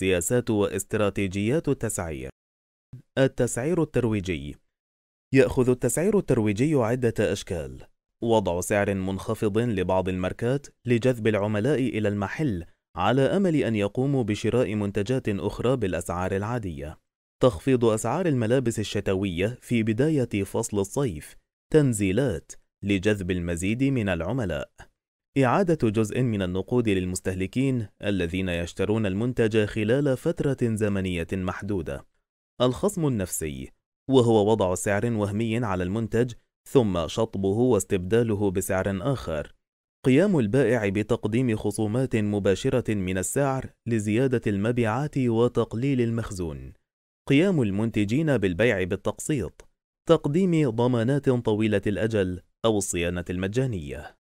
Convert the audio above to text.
سياسات واستراتيجيات التسعير التسعير الترويجي يأخذ التسعير الترويجي عدة أشكال وضع سعر منخفض لبعض الماركات لجذب العملاء إلى المحل على أمل أن يقوموا بشراء منتجات أخرى بالأسعار العادية تخفيض أسعار الملابس الشتوية في بداية فصل الصيف تنزيلات لجذب المزيد من العملاء إعادة جزء من النقود للمستهلكين الذين يشترون المنتج خلال فترة زمنية محدودة. الخصم النفسي، وهو وضع سعر وهمي على المنتج ثم شطبه واستبداله بسعر آخر. قيام البائع بتقديم خصومات مباشرة من السعر لزيادة المبيعات وتقليل المخزون. قيام المنتجين بالبيع بالتقسيط. تقديم ضمانات طويلة الأجل أو الصيانة المجانية.